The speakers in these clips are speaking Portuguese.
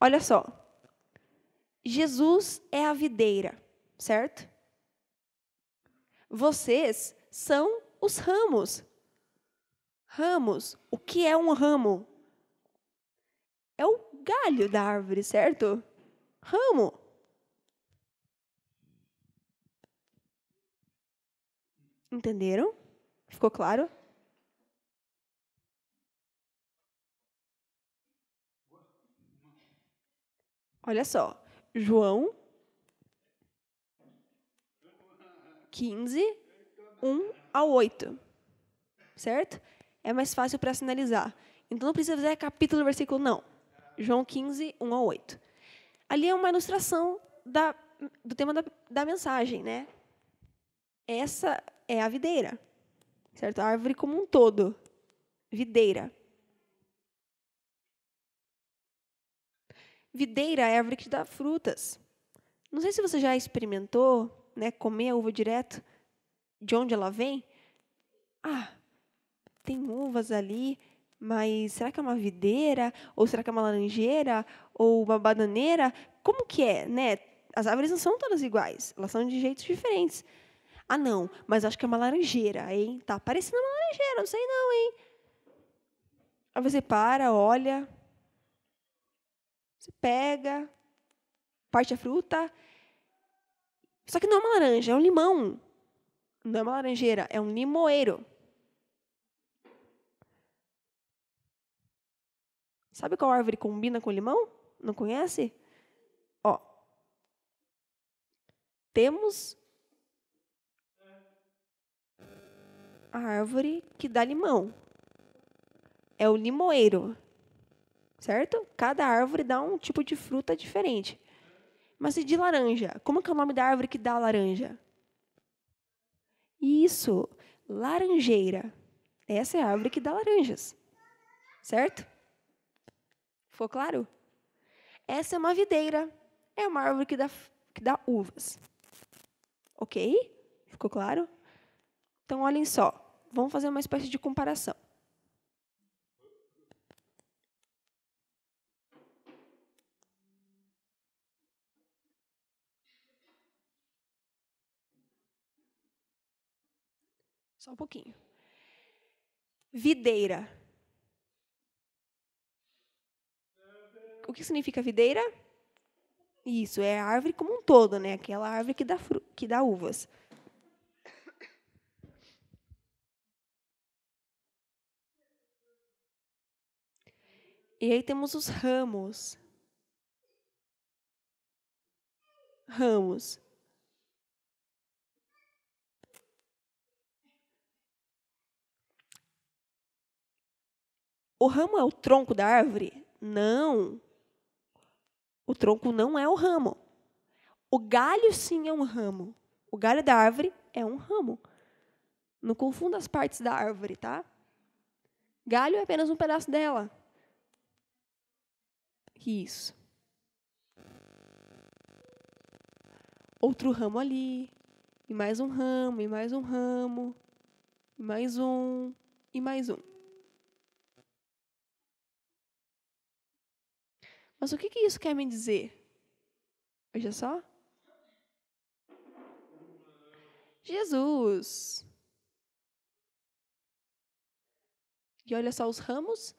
Olha só. Jesus é a videira, certo? Vocês são os ramos. Ramos. O que é um ramo? É o galho da árvore, certo? Ramo. Entenderam? Ficou claro? Olha só, João 15, 1 a 8. Certo? É mais fácil para sinalizar. Então não precisa fazer capítulo, versículo, não. João 15, 1 a 8. Ali é uma ilustração da, do tema da, da mensagem, né? Essa é a videira, certo? A árvore como um todo, videira. Videira, a é árvore que te dá frutas. Não sei se você já experimentou, né, comer a uva direto, de onde ela vem. Ah, tem uvas ali, mas será que é uma videira? Ou será que é uma laranjeira? Ou uma bananeira? Como que é, né? As árvores não são todas iguais, elas são de jeitos diferentes. Ah, não, mas acho que é uma laranjeira, hein? Tá parecendo uma laranjeira, não sei não, hein? Aí você para, olha, você pega, parte a fruta. Só que não é uma laranja, é um limão. Não é uma laranjeira, é um limoeiro. Sabe qual árvore combina com limão? Não conhece? Ó. Temos a árvore que dá limão. É o limoeiro certo? Cada árvore dá um tipo de fruta diferente. Mas e de laranja? Como que é o nome da árvore que dá laranja? Isso, laranjeira. Essa é a árvore que dá laranjas. Certo? Ficou claro? Essa é uma videira. É uma árvore que dá, que dá uvas. Ok? Ficou claro? Então, olhem só. Vamos fazer uma espécie de comparação. Só um pouquinho. Videira. O que significa videira? Isso, é a árvore como um todo, né? Aquela árvore que dá, fru que dá uvas. E aí temos os ramos. Ramos. O ramo é o tronco da árvore? Não. O tronco não é o ramo. O galho sim é um ramo. O galho da árvore é um ramo. Não confunda as partes da árvore, tá? Galho é apenas um pedaço dela. Isso. Outro ramo ali. E mais um ramo, e mais um ramo. E mais um, e mais um. Mas o que, que isso quer me dizer? Veja só. Jesus. E olha só os ramos.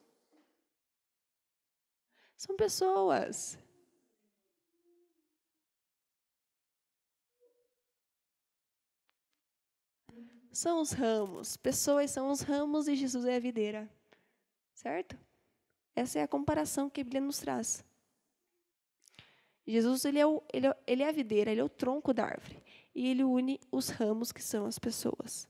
São pessoas. São os ramos. Pessoas são os ramos e Jesus é a videira. Certo? Essa é a comparação que a Bíblia nos traz. Jesus ele é, o, ele, é, ele é a videira, ele é o tronco da árvore. E ele une os ramos que são as pessoas.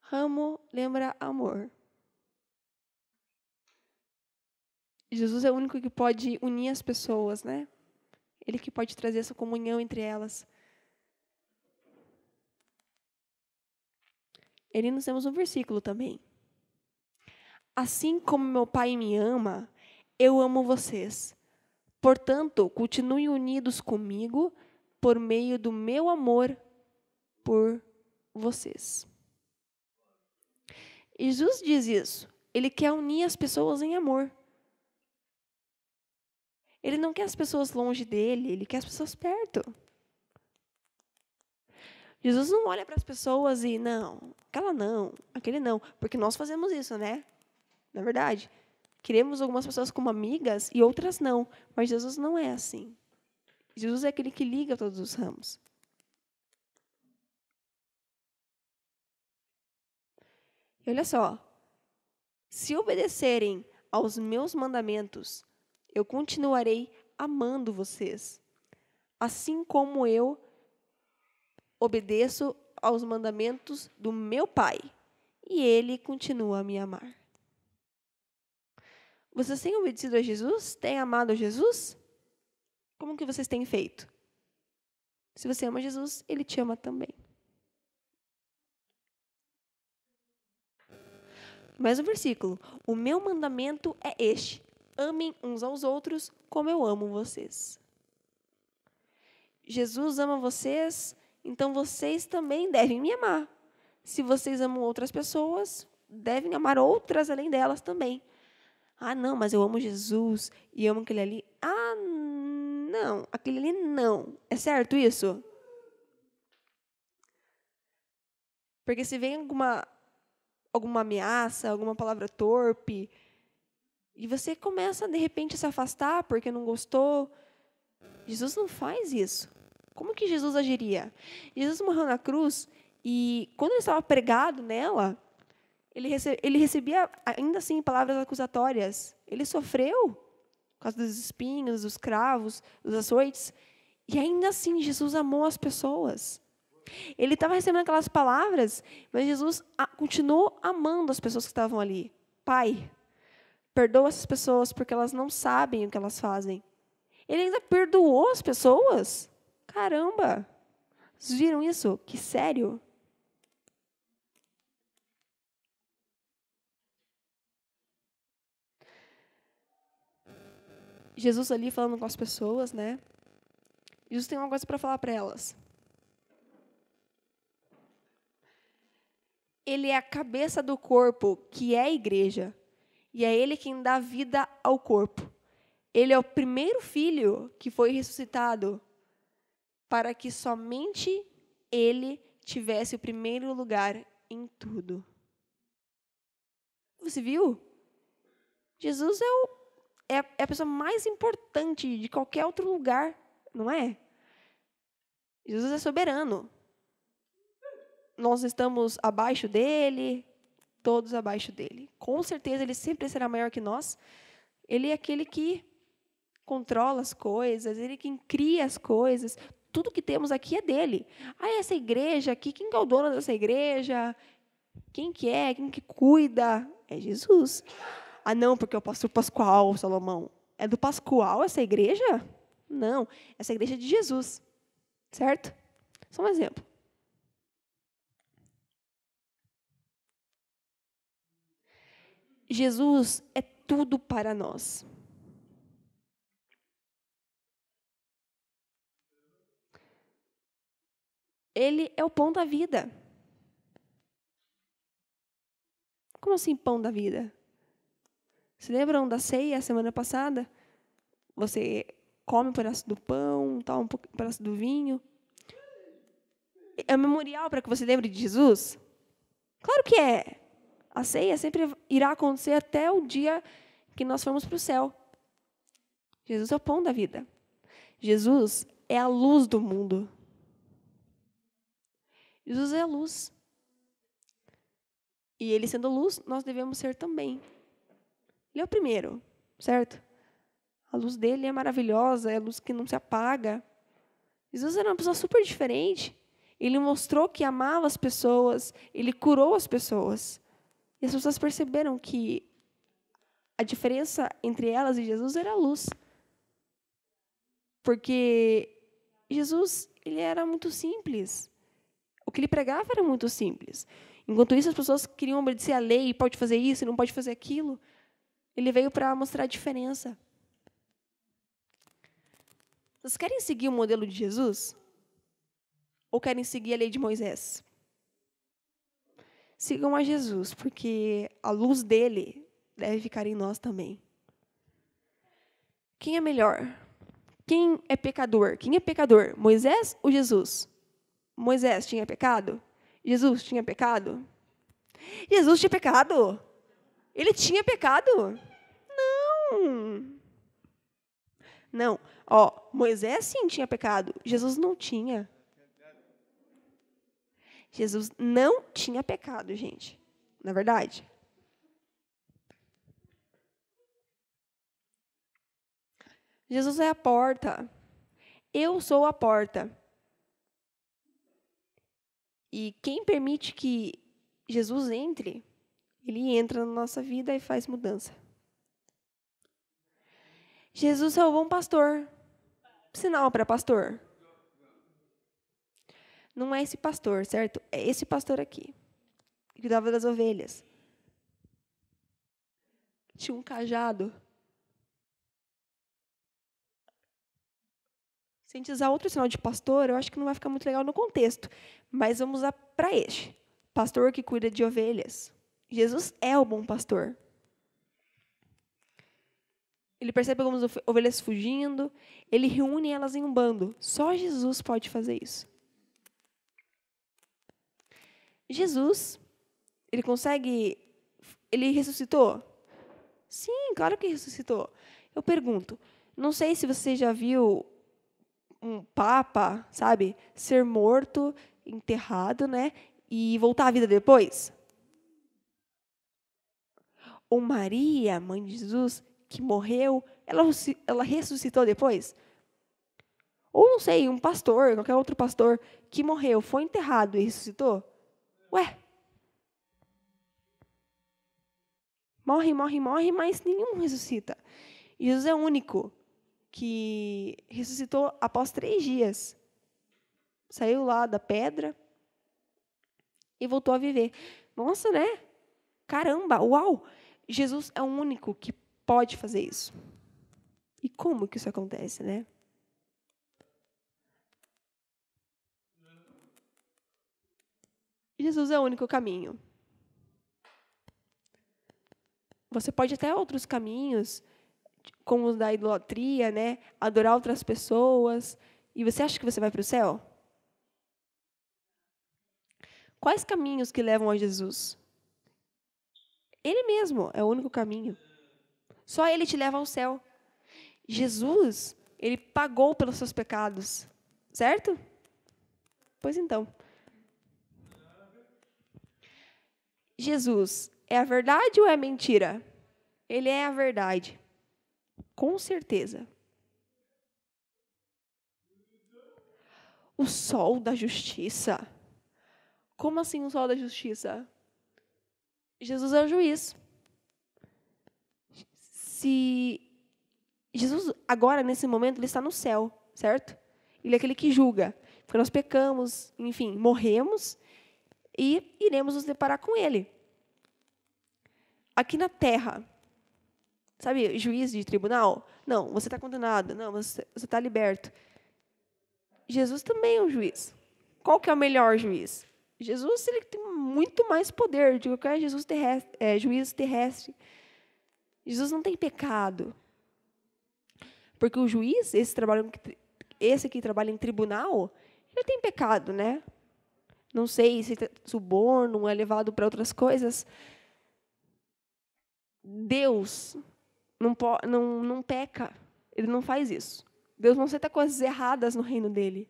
Ramo lembra amor. Jesus é o único que pode unir as pessoas, né? Ele que pode trazer essa comunhão entre elas. Ele nos temos um versículo também. Assim como meu Pai me ama, eu amo vocês. Portanto, continuem unidos comigo por meio do meu amor por vocês. Jesus diz isso. Ele quer unir as pessoas em amor. Ele não quer as pessoas longe dele, ele quer as pessoas perto. Jesus não olha para as pessoas e, não, aquela não, aquele não, porque nós fazemos isso, né? na verdade. Queremos algumas pessoas como amigas e outras não, mas Jesus não é assim. Jesus é aquele que liga todos os ramos. E olha só, se obedecerem aos meus mandamentos, eu continuarei amando vocês, assim como eu obedeço aos mandamentos do meu Pai, e ele continua a me amar. Vocês têm obedecido a Jesus? Têm amado a Jesus? Como que vocês têm feito? Se você ama Jesus, ele te ama também. Mais um versículo. O meu mandamento é este: amem uns aos outros como eu amo vocês. Jesus ama vocês, então vocês também devem me amar. Se vocês amam outras pessoas, devem amar outras além delas também. Ah, não, mas eu amo Jesus e amo aquele ali. Ah, não, aquele ali não. É certo isso? Porque se vem alguma alguma ameaça, alguma palavra torpe, e você começa de repente a se afastar porque não gostou, Jesus não faz isso. Como que Jesus agiria? Jesus morreu na cruz e quando ele estava pregado nela, ele, ele recebia, ainda assim, palavras acusatórias. Ele sofreu por causa dos espinhos, dos cravos, dos açoites. E ainda assim, Jesus amou as pessoas. Ele estava recebendo aquelas palavras, mas Jesus continuou amando as pessoas que estavam ali. Pai, perdoa essas pessoas porque elas não sabem o que elas fazem. Ele ainda perdoou as pessoas? Caramba! Vocês viram isso? Que sério! Jesus ali falando com as pessoas, né? Jesus tem uma coisa para falar para elas. Ele é a cabeça do corpo, que é a igreja, e é ele quem dá vida ao corpo. Ele é o primeiro filho que foi ressuscitado para que somente ele tivesse o primeiro lugar em tudo. Você viu? Jesus é o é a, é a pessoa mais importante de qualquer outro lugar, não é? Jesus é soberano. Nós estamos abaixo dele, todos abaixo dele. Com certeza ele sempre será maior que nós. Ele é aquele que controla as coisas, ele é quem cria as coisas. Tudo que temos aqui é dele. Ah, é essa igreja aqui, quem é o dono dessa igreja? Quem que é? Quem que cuida? É Jesus. Ah, não, porque é o pastor Pascoal, Salomão. É do Pascoal essa igreja? Não, essa é igreja é de Jesus. Certo? Só um exemplo. Jesus é tudo para nós. Ele é o pão da vida. Como assim, pão da vida? Se lembram da ceia semana passada? Você come um pedaço do pão, tal, um pedaço do vinho. É um memorial para que você lembre de Jesus? Claro que é. A ceia sempre irá acontecer até o dia que nós formos para o céu. Jesus é o pão da vida. Jesus é a luz do mundo. Jesus é a luz. E ele sendo luz, nós devemos ser também. Ele é o primeiro, certo? A luz dele é maravilhosa, é a luz que não se apaga. Jesus era uma pessoa super diferente. Ele mostrou que amava as pessoas, ele curou as pessoas. E as pessoas perceberam que a diferença entre elas e Jesus era a luz. Porque Jesus, ele era muito simples. O que ele pregava era muito simples. Enquanto isso, as pessoas queriam obedecer à lei, pode fazer isso, não pode fazer aquilo. Ele veio para mostrar a diferença. Vocês querem seguir o modelo de Jesus? Ou querem seguir a lei de Moisés? Sigam a Jesus, porque a luz dele deve ficar em nós também. Quem é melhor? Quem é pecador? Quem é pecador? Moisés ou Jesus? Moisés tinha pecado? Jesus tinha pecado? Jesus tinha pecado! Ele tinha pecado? Não. Não. Ó, Moisés sim tinha pecado, Jesus não tinha. Jesus não tinha pecado, gente. Na é verdade. Jesus é a porta. Eu sou a porta. E quem permite que Jesus entre ele entra na nossa vida e faz mudança. Jesus é o bom pastor. Sinal para pastor. Não é esse pastor, certo? É esse pastor aqui, que cuidava das ovelhas. Tinha um cajado. Se a gente usar outro sinal de pastor, eu acho que não vai ficar muito legal no contexto. Mas vamos usar para este. Pastor que cuida de ovelhas. Jesus é o bom pastor. Ele percebe algumas ovelhas fugindo, ele reúne elas em um bando. Só Jesus pode fazer isso. Jesus, ele consegue. Ele ressuscitou? Sim, claro que ressuscitou. Eu pergunto, não sei se você já viu um papa, sabe, ser morto, enterrado, né, e voltar à vida depois ou Maria, mãe de Jesus, que morreu, ela, ela ressuscitou depois? Ou não sei, um pastor, qualquer outro pastor que morreu, foi enterrado e ressuscitou? Ué? Morre, morre, morre, mas nenhum ressuscita. Jesus é o único que ressuscitou após três dias. Saiu lá da pedra e voltou a viver. Nossa, né? Caramba, uau! Jesus é o único que pode fazer isso. E como que isso acontece, né? Jesus é o único caminho. Você pode até outros caminhos, como os da idolatria, né? Adorar outras pessoas. E você acha que você vai para o céu? Quais caminhos que levam a Jesus? Ele mesmo é o único caminho. Só ele te leva ao céu. Jesus, ele pagou pelos seus pecados, certo? Pois então. Jesus é a verdade ou é mentira? Ele é a verdade. Com certeza. O sol da justiça. Como assim o sol da justiça? Jesus é o juiz. Se Jesus agora nesse momento ele está no céu, certo? Ele é aquele que julga, porque nós pecamos, enfim, morremos e iremos nos deparar com ele. Aqui na terra, sabe, juiz de tribunal? Não, você está condenado. Não, você está liberto. Jesus também é um juiz. Qual que é o melhor juiz? Jesus ele tem muito mais poder do que qualquer Jesus terrestre, é, juiz terrestre. Jesus não tem pecado. Porque o juiz, esse, trabalho, esse que trabalha em tribunal, ele tem pecado, né? Não sei se tá, suborno é levado para outras coisas. Deus não, não, não peca. Ele não faz isso. Deus não aceita coisas erradas no reino dele.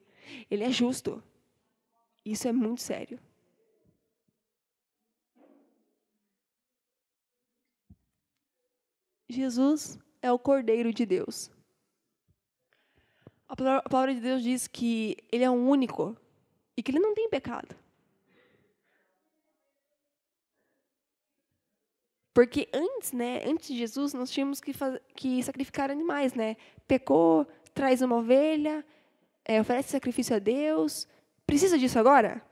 Ele é justo. Isso é muito sério. Jesus é o Cordeiro de Deus. A palavra de Deus diz que ele é o único e que ele não tem pecado. Porque antes, né, antes de Jesus, nós tínhamos que, que sacrificar animais, né? Pecou, traz uma ovelha, é, oferece sacrifício a Deus, Precisa disso agora?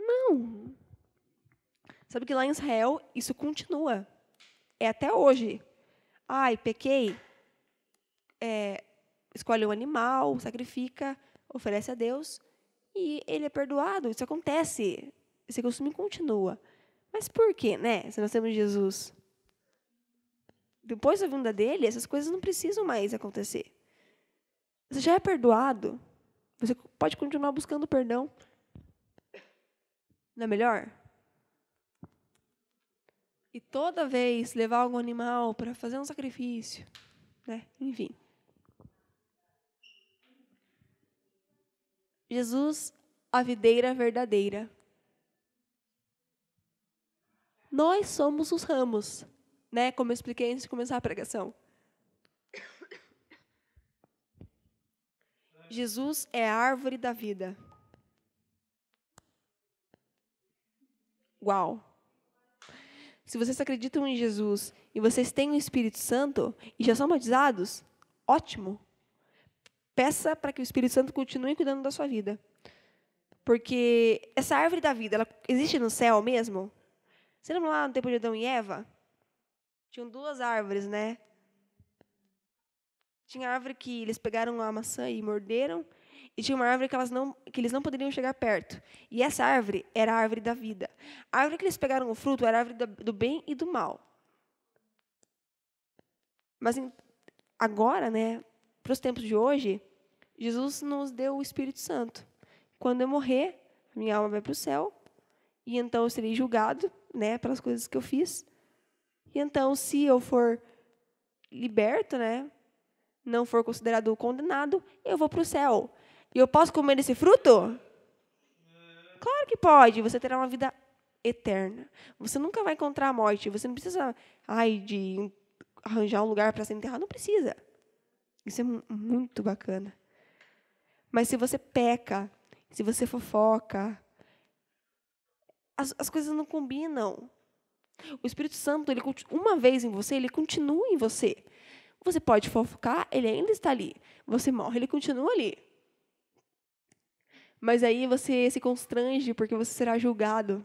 Não. Sabe que lá em Israel isso continua. É até hoje. Ai, pequei. É, escolhe um animal, sacrifica, oferece a Deus e ele é perdoado. Isso acontece. Esse costume continua. Mas por quê, né? Se nós temos Jesus. Depois da vinda dele, essas coisas não precisam mais acontecer. Você já é perdoado. Você pode continuar buscando perdão. Não é melhor? E toda vez levar algum animal para fazer um sacrifício, né? Enfim. Jesus, a videira verdadeira. Nós somos os ramos, né? Como eu expliquei antes de começar a pregação. Jesus é a árvore da vida. Uau! Se vocês acreditam em Jesus e vocês têm o Espírito Santo e já são batizados, ótimo! Peça para que o Espírito Santo continue cuidando da sua vida. Porque essa árvore da vida, ela existe no céu mesmo? Você lembra lá no tempo de Adão e Eva? Tinham duas árvores, né? Tinha árvore que eles pegaram a maçã e morderam, e tinha uma árvore que, elas não, que eles não poderiam chegar perto. E essa árvore era a árvore da vida. A árvore que eles pegaram o fruto era a árvore do bem e do mal. Mas agora, né, para os tempos de hoje, Jesus nos deu o Espírito Santo. Quando eu morrer, minha alma vai para o céu, e então eu serei julgado né, pelas coisas que eu fiz. E então, se eu for liberto, né, não for considerado condenado, eu vou para o céu. E eu posso comer esse fruto? Claro que pode. Você terá uma vida eterna. Você nunca vai encontrar a morte. Você não precisa, ai, de arranjar um lugar para ser enterrado. Não precisa. Isso é muito bacana. Mas se você peca, se você fofoca, as, as coisas não combinam. O Espírito Santo, ele uma vez em você, ele continua em você. Você pode fofocar, ele ainda está ali. Você morre, ele continua ali. Mas aí você se constrange porque você será julgado.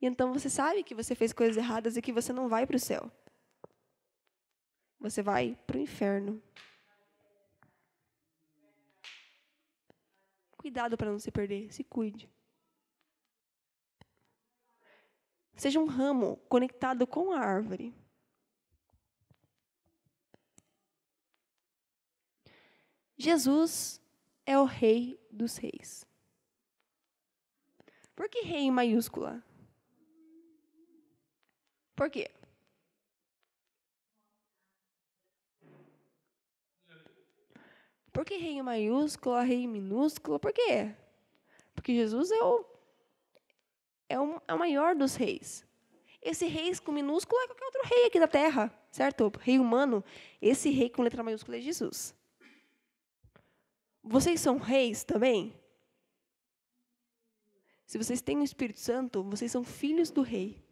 E então você sabe que você fez coisas erradas e que você não vai para o céu. Você vai para o inferno. Cuidado para não se perder. Se cuide. Seja um ramo conectado com a árvore. Jesus é o Rei dos Reis. Por que rei em maiúscula? Por quê? Por que rei em maiúscula, rei em minúscula? Por quê? Porque Jesus é o, é, o, é o maior dos reis. Esse rei com minúscula é qualquer outro rei aqui da terra, certo? Rei humano. Esse rei com letra maiúscula é Jesus. Vocês são reis também? Se vocês têm o Espírito Santo, vocês são filhos do rei.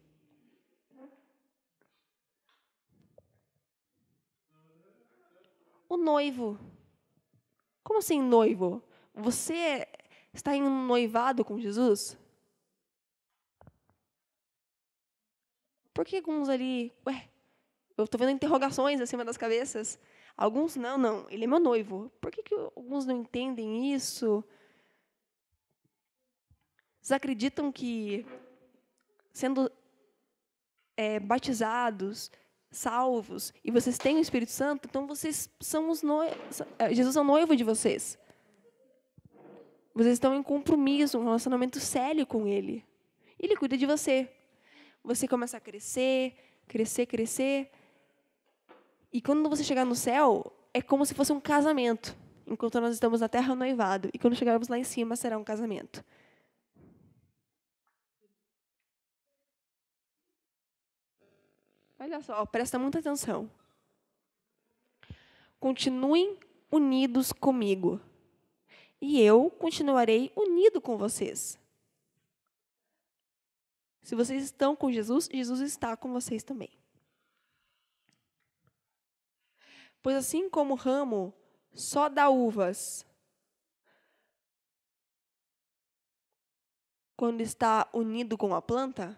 O noivo. Como assim noivo? Você está em um noivado com Jesus? Por que alguns ali, ué, eu estou vendo interrogações acima das cabeças? Alguns não, não, ele é meu noivo. Por que, que alguns não entendem isso? Vocês acreditam que, sendo é, batizados, salvos, e vocês têm o Espírito Santo, então vocês são os noivos. É, Jesus é o noivo de vocês. Vocês estão em compromisso, um relacionamento sério com Ele. Ele cuida de você. Você começa a crescer, crescer, crescer e quando você chegar no céu, é como se fosse um casamento. Enquanto nós estamos na terra, noivado. E quando chegarmos lá em cima, será um casamento. Olha só, presta muita atenção. Continuem unidos comigo. E eu continuarei unido com vocês. Se vocês estão com Jesus, Jesus está com vocês também. Pois assim como o ramo só dá uvas quando está unido com a planta,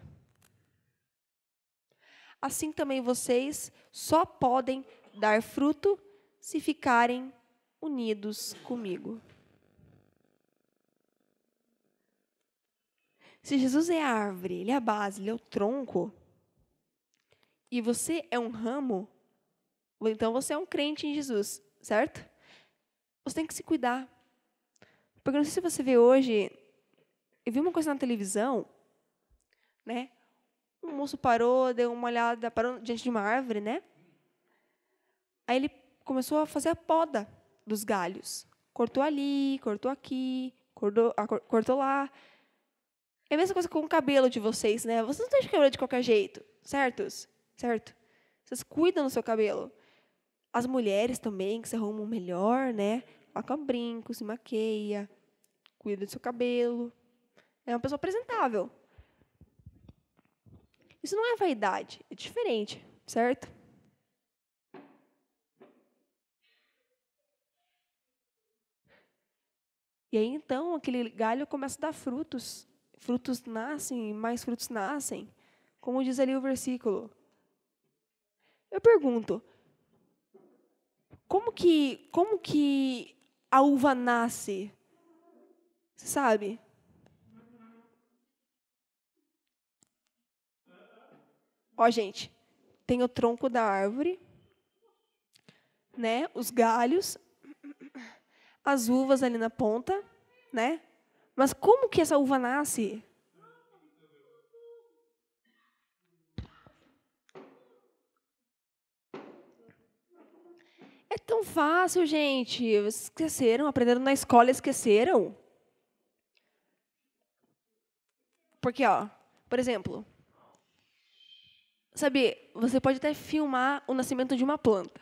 assim também vocês só podem dar fruto se ficarem unidos comigo. Se Jesus é a árvore, ele é a base, ele é o tronco, e você é um ramo, então você é um crente em Jesus, certo? Você tem que se cuidar. Porque não sei se você vê hoje, eu vi uma coisa na televisão, né? Um moço parou, deu uma olhada, parou diante de uma árvore, né? Aí ele começou a fazer a poda dos galhos. Cortou ali, cortou aqui, cortou, cortou lá. É a mesma coisa com o cabelo de vocês, né? Vocês não deixam cabelo de qualquer jeito, certos? Certo? Vocês cuidam do seu cabelo. As mulheres também, que se arrumam melhor, né? Coloca brinco, se maqueia, cuida do seu cabelo. É uma pessoa apresentável. Isso não é vaidade, é diferente, certo? E aí então aquele galho começa a dar frutos. Frutos nascem, mais frutos nascem. Como diz ali o versículo. Eu pergunto, como que, como que a uva nasce? Você sabe? Ó, gente, tem o tronco da árvore, né? Os galhos, as uvas ali na ponta, né? Mas como que essa uva nasce? tão fácil, gente. Esqueceram, aprenderam na escola, esqueceram. Porque, ó, por exemplo, sabe, você pode até filmar o nascimento de uma planta.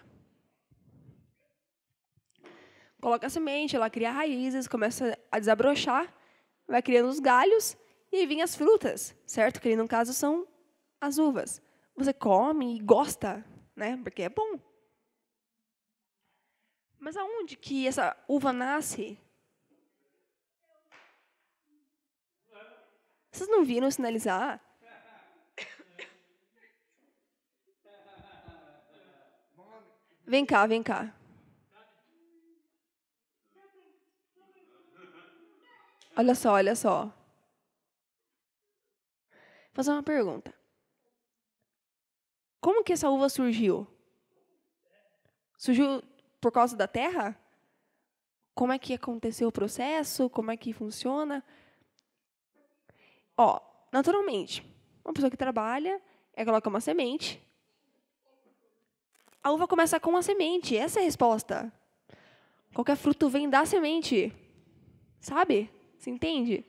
Coloca a semente, ela cria raízes, começa a desabrochar, vai criando os galhos e aí vêm as frutas, certo? Que no caso são as uvas. Você come e gosta, né? Porque é bom. Mas aonde que essa uva nasce? Vocês não viram sinalizar? Vem cá, vem cá. Olha só, olha só. Vou fazer uma pergunta. Como que essa uva surgiu? Surgiu por causa da terra? Como é que aconteceu o processo? Como é que funciona? Ó, naturalmente, uma pessoa que trabalha, ela coloca uma semente. A uva começa com uma semente, essa é a resposta. Qualquer fruto vem da semente. Sabe? Se entende?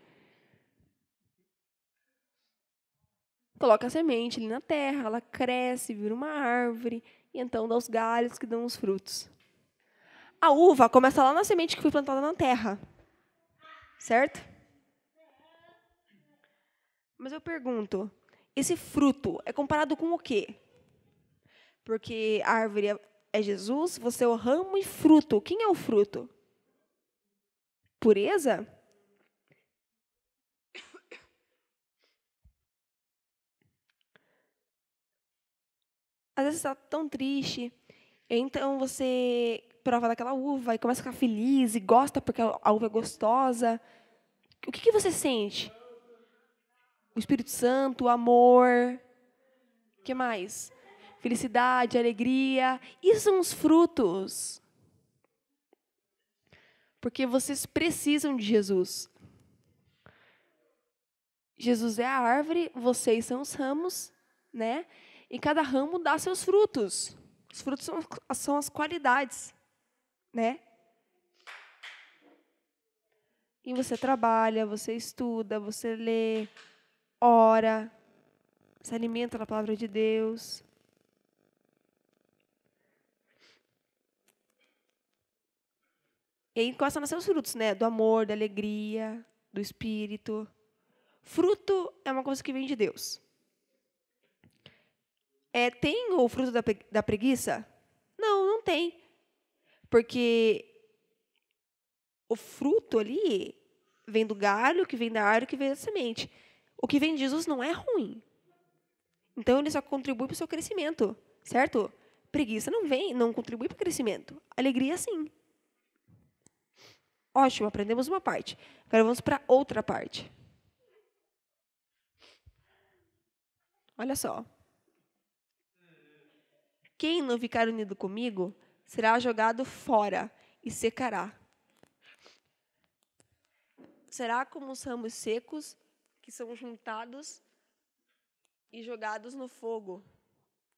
Coloca a semente ali na terra, ela cresce, vira uma árvore, e então dá os galhos que dão os frutos. A uva começa lá na semente que foi plantada na terra. Certo? Mas eu pergunto, esse fruto é comparado com o quê? Porque a árvore é Jesus, você é o ramo e fruto. Quem é o fruto? Pureza? Às vezes você está tão triste, então você prova daquela uva e começa a ficar feliz e gosta porque a uva é gostosa. O que, que você sente? O Espírito Santo, o amor. O que mais? Felicidade, alegria. Isso são os frutos. Porque vocês precisam de Jesus. Jesus é a árvore, vocês são os ramos, né? E cada ramo dá seus frutos. Os frutos são, são as qualidades né? E você trabalha, você estuda, você lê, ora, se alimenta da palavra de Deus. E aí começam a nascer os frutos, né? Do amor, da alegria, do espírito. Fruto é uma coisa que vem de Deus. É, tem o fruto da, da preguiça? Não, não tem. Porque o fruto ali vem do galho, que vem da árvore, que vem da semente. O que vem de Jesus não é ruim. Então ele só contribui para o seu crescimento, certo? Preguiça não vem, não contribui para o crescimento. Alegria sim. Ótimo, aprendemos uma parte. Agora vamos para outra parte. Olha só. Quem não ficar unido comigo será jogado fora e secará. Será como os ramos secos que são juntados e jogados no fogo,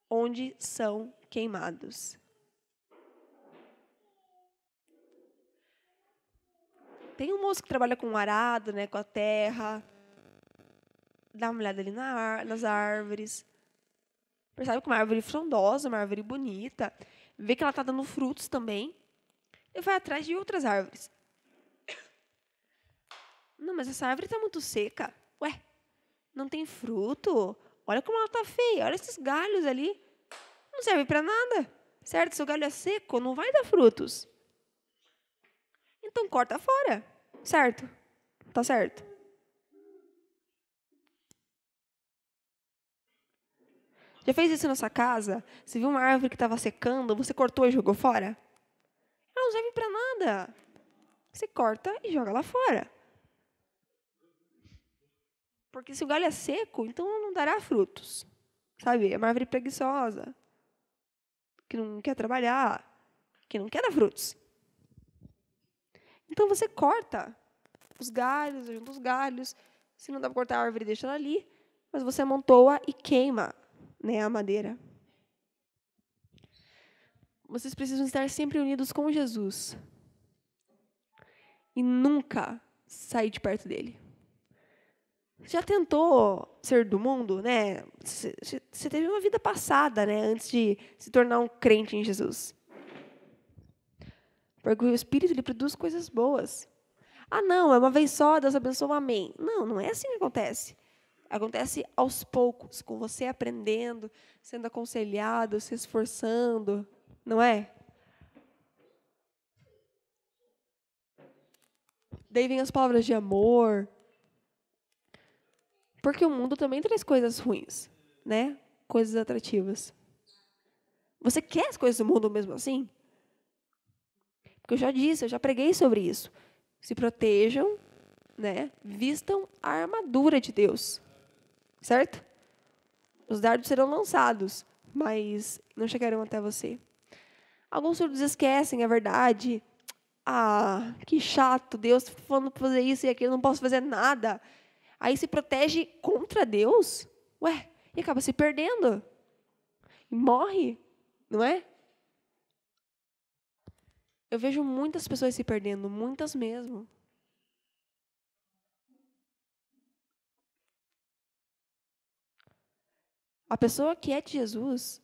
onde são queimados. Tem um moço que trabalha com um arado, né, com a terra. Dá uma olhada ali na nas árvores. Percebe que é uma árvore frondosa, uma árvore bonita vê que ela está dando frutos também e vai atrás de outras árvores. Não, mas essa árvore está muito seca. Ué, não tem fruto? Olha como ela está feia, olha esses galhos ali. Não serve para nada, certo? Seu galho é seco, não vai dar frutos. Então corta fora, certo? Tá certo? Já fez isso na sua casa? Você viu uma árvore que estava secando, você cortou e jogou fora? Ela não serve para nada. Você corta e joga lá fora. Porque se o galho é seco, então não dará frutos. Sabe? É uma árvore preguiçosa, que não quer trabalhar, que não quer dar frutos. Então você corta os galhos, junta os galhos. Se não dá para cortar a árvore, deixa ela ali. Mas você amontoa e queima né, a madeira. Vocês precisam estar sempre unidos com Jesus. E nunca sair de perto dele. Já tentou ser do mundo, né? Você teve uma vida passada, né, antes de se tornar um crente em Jesus. Porque o Espírito ele produz coisas boas. Ah, não, é uma vez só, Deus abençoa, amém. Não, não é assim que acontece. Acontece aos poucos, com você aprendendo, sendo aconselhado, se esforçando, não é? Daí vem as palavras de amor. Porque o mundo também traz coisas ruins, né? Coisas atrativas. Você quer as coisas do mundo mesmo assim? Porque eu já disse, eu já preguei sobre isso. Se protejam, né? Vistam a armadura de Deus certo? Os dardos serão lançados, mas não chegarão até você. Alguns surdos esquecem a verdade. Ah, que chato, Deus tá falando para fazer isso e aquilo, não posso fazer nada. Aí se protege contra Deus, ué, e acaba se perdendo. E morre, não é? Eu vejo muitas pessoas se perdendo, muitas mesmo. A pessoa que é de Jesus,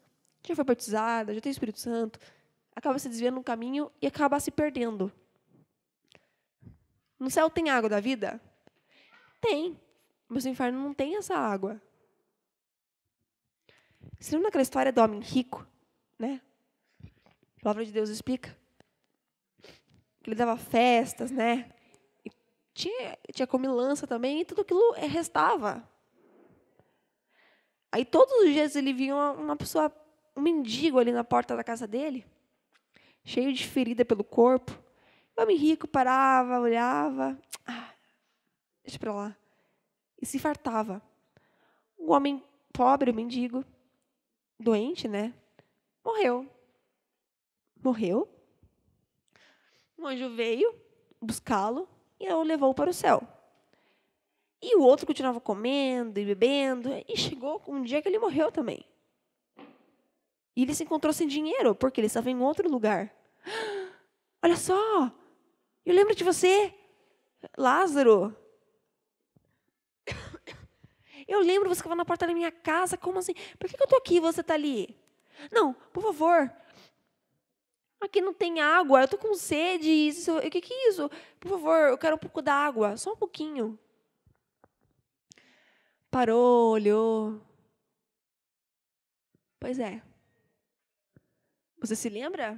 já foi batizada, já tem o Espírito Santo, acaba se desviando no caminho e acaba se perdendo. No céu tem água da vida? Tem, mas o inferno não tem essa água. Você lembra daquela história do homem rico, né? A palavra de Deus explica. Que ele dava festas, né? E tinha, tinha comilança também, e tudo aquilo restava. Aí todos os dias ele via uma, uma pessoa, um mendigo ali na porta da casa dele, cheio de ferida pelo corpo. O homem rico parava, olhava, ah, deixa para lá, e se fartava. O homem pobre, o mendigo, doente, né? Morreu. Morreu. Um anjo veio buscá-lo e o levou para o céu. E o outro continuava comendo e bebendo. E chegou um dia que ele morreu também. E ele se encontrou sem dinheiro, porque ele estava em outro lugar. Olha só! Eu lembro de você, Lázaro. Eu lembro, você estava na porta da minha casa. Como assim? Por que, eu estou aqui e você está ali? Não, por favor. Aqui não tem água, eu estou com sede. Isso, o que, que é isso? Por favor, eu quero um pouco d'água, só um pouquinho. Parou, olhou. Pois é. Você se lembra,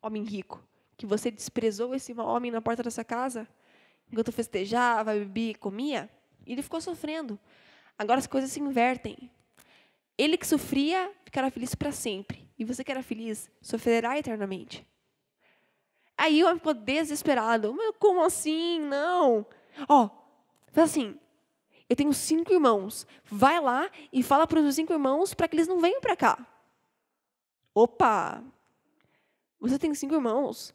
homem rico, que você desprezou esse homem na porta dessa casa? Enquanto festejava, bebia e comia? Ele ficou sofrendo. Agora as coisas se invertem. Ele que sofria ficará feliz para sempre. E você que era feliz sofrerá eternamente. Aí o homem ficou desesperado. Mas como assim? Não. Ó, oh, assim. Eu tenho cinco irmãos. Vai lá e fala para os meus cinco irmãos para que eles não venham para cá. Opa! Você tem cinco irmãos?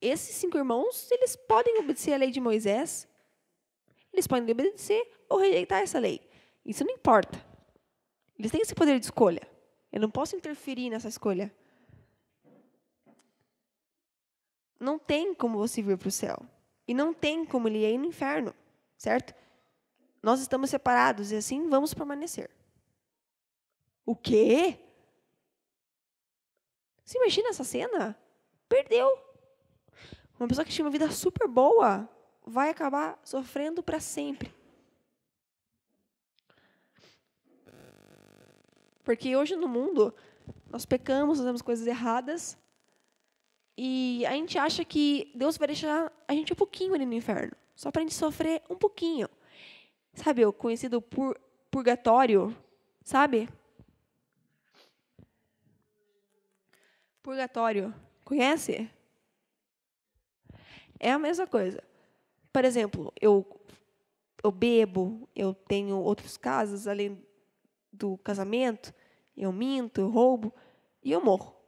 Esses cinco irmãos, eles podem obedecer a lei de Moisés. Eles podem obedecer ou rejeitar essa lei. Isso não importa. Eles têm esse poder de escolha. Eu não posso interferir nessa escolha. Não tem como você vir para o céu. E não tem como ele ir no inferno, certo? Nós estamos separados e assim vamos permanecer. O quê? Você imagina essa cena? Perdeu. Uma pessoa que tinha uma vida super boa vai acabar sofrendo para sempre. Porque hoje no mundo nós pecamos, fazemos coisas erradas, e a gente acha que Deus vai deixar a gente um pouquinho ali no inferno, só para a gente sofrer um pouquinho. Sabe, o conhecido purgatório, sabe? Purgatório, conhece? É a mesma coisa. Por exemplo, eu eu bebo, eu tenho outros casos além do casamento, eu minto, eu roubo e eu morro.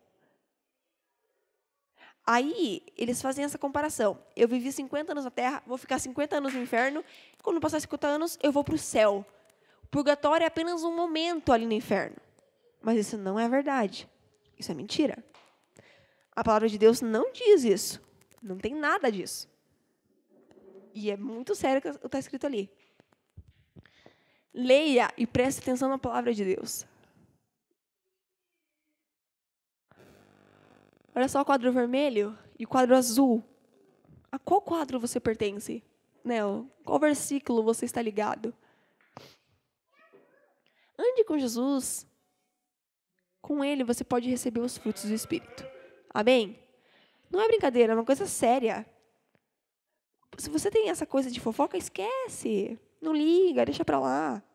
Aí eles fazem essa comparação. Eu vivi 50 anos na Terra, vou ficar 50 anos no inferno. Quando passar 50 anos, eu vou para o céu. O purgatório é apenas um momento ali no inferno. Mas isso não é verdade. Isso é mentira. A palavra de Deus não diz isso. Não tem nada disso. E é muito sério o que está escrito ali. Leia e preste atenção na palavra de Deus. Olha só o quadro vermelho e o quadro azul. A qual quadro você pertence? Nel, qual versículo você está ligado? Ande com Jesus. Com ele você pode receber os frutos do Espírito. Amém? Não é brincadeira, é uma coisa séria. Se você tem essa coisa de fofoca, esquece. Não liga, deixa pra lá.